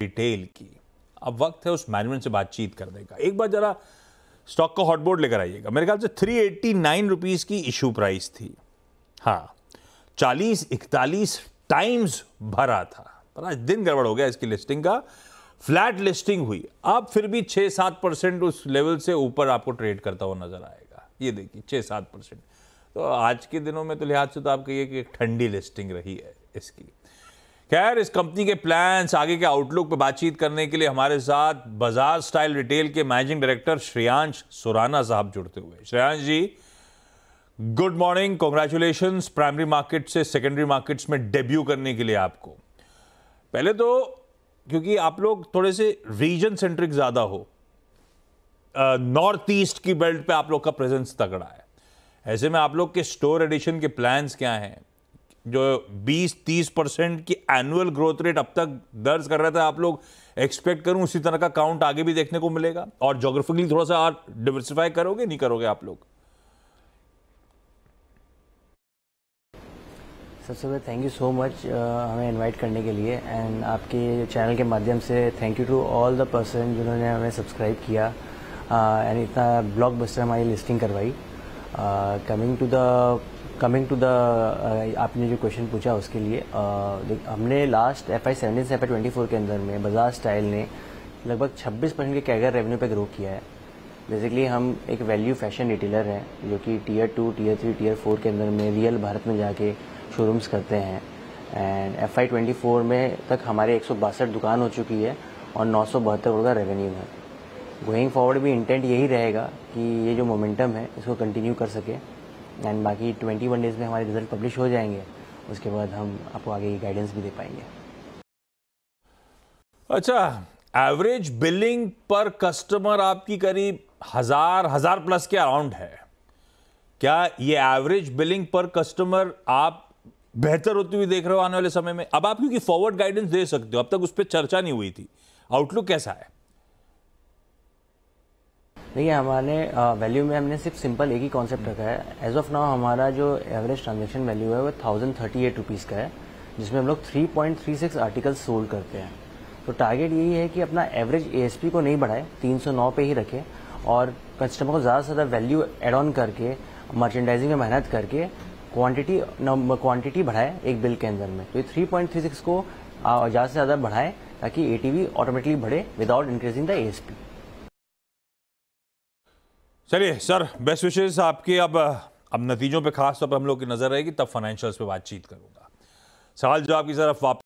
Detail की अब वक्त है उस मैनेजमेंट से बातचीत करने का एक बार जरा स्टॉक का हॉटबोर्ड लेकर आइएगा मेरे ख्याल से थ्री एट्टी नाइन रुपीज़ की इशू प्राइस थी हाँ चालीस इकतालीस टाइम्स भरा था पर आज दिन गड़बड़ हो गया इसकी लिस्टिंग का फ्लैट लिस्टिंग हुई अब फिर भी छह सात परसेंट उस लेवल से ऊपर आपको ट्रेड करता हुआ नजर आएगा ये देखिए छह सात परसेंट तो आज के दिनों में तो लिहाज से तो आप कहिए कि ठंडी लिस्टिंग रही है इसकी खैर इस कंपनी के प्लान्स आगे के आउटलुक पर बातचीत करने के लिए हमारे साथ बाजार स्टाइल रिटेल के मैनेजिंग डायरेक्टर श्रेयांश सुराना साहब जुड़ते हुए Shreyans ji good morning congratulation primary market से सेकेंडरी मार्केट्स में डेब्यू करने के लिए आपको पहले तो क्योंकि आप लोग थोड़े से रीजन सेंट्रिक ज़्यादा हो नॉर्थ ईस्ट की बेल्ट पे आप लोग का प्रेजेंस तगड़ा है ऐसे में आप लोग के स्टोर एडिशन के प्लान्स क्या हैं जो 20-30 परसेंट की एनुअल ग्रोथ रेट अब तक दर्ज कर रहा था आप लोग एक्सपेक्ट करूं उसी तरह का काउंट आगे भी देखने को मिलेगा और जोग्राफिकली थोड़ा सा डिवर्सिफाई करोगे नहीं करोगे आप लोग सबसे पहले थैंक यू सो मच हमें इनवाइट करने के लिए एंड आपके चैनल के माध्यम से thank you to all the person जिन्होंने हमें सब्सक्राइब किया एंड uh, इतना ब्लॉक बस्टर हमारी लिस्टिंग करवाई coming to the coming to the आपने जो क्वेश्चन पूछा उसके लिए uh, हमने लास्ट एफ आई सेवनटीन से एफ आई ट्वेंटी फोर के अंदर में बजाज स्टाइल ने लगभग 26 परसेंट के कैगर रेवेन्यू पे ग्रो किया है बेसिकली हम एक वैल्यू फैशन रिटेलर हैं जो कि tier two tier three tier four के अंदर में रियल भारत में जाके शोरूम्स करते हैं and F I twenty four में तक हमारे एक दुकान हो चुकी है और नौ सौ बहत्तर करोड़ का रेवेन्यू है गोइंग फॉरवर्ड भी इंटेंट यही रहेगा कि ये जो मोमेंटम है इसको कंटिन्यू कर सके एंड बाकी ट्वेंटी वन डेज़ में हमारे रिजल्ट पब्लिश हो जाएंगे उसके बाद हम आपको आगे की गाइडेंस भी दे पाएंगे अच्छा एवरेज बिलिंग पर कस्टमर आपकी करीब हज़ार हज़ार प्लस के अराउंड है क्या ये एवरेज बिलिंग पर कस्टमर आप बेहतर होती हुई देख रहे हो आने वाले समय में अब आप क्योंकि फॉरवर्ड गाइडेंस दे सकते हो अब तक उस पर चर्चा नहीं हुई थी आउटलुक कैसा है देखिए हमारे वैल्यू में हमने सिर्फ सिंपल एक ही कॉन्सेप्ट हम्म। रखा है एज ऑफ नाउ हमारा जो एवरेज ट्रांजेक्शन वैल्यू है वो थाउजेंड थर्टी एट रुपीज़ का है जिसमें हम लोग three point three six article sold करते हैं तो टारगेट यही है कि अपना एवरेज ए को नहीं बढ़ाए तीन सौ नौ पे ही रखें और कस्टमर को ज़्यादा से ज़्यादा वैल्यू एड ऑन करके मर्चेंडाइजिंग में मेहनत करके क्वांटिटी क्वांटिटी बढ़ाए एक बिल के अंदर में तो ये सिक्स को ज़्यादा से ज़्यादा बढ़ाए ताकि ए ऑटोमेटिकली बढ़े विदाउट इंक्रीजिंग द पी चलिए सर बेस्ट विशेष आपके अब अब नतीजों पे खास तौर पर हम लोग की नज़र रहेगी तब फाइनेंशियल्स पे बातचीत करूंगा सवाल जो आपकी तरफ वापस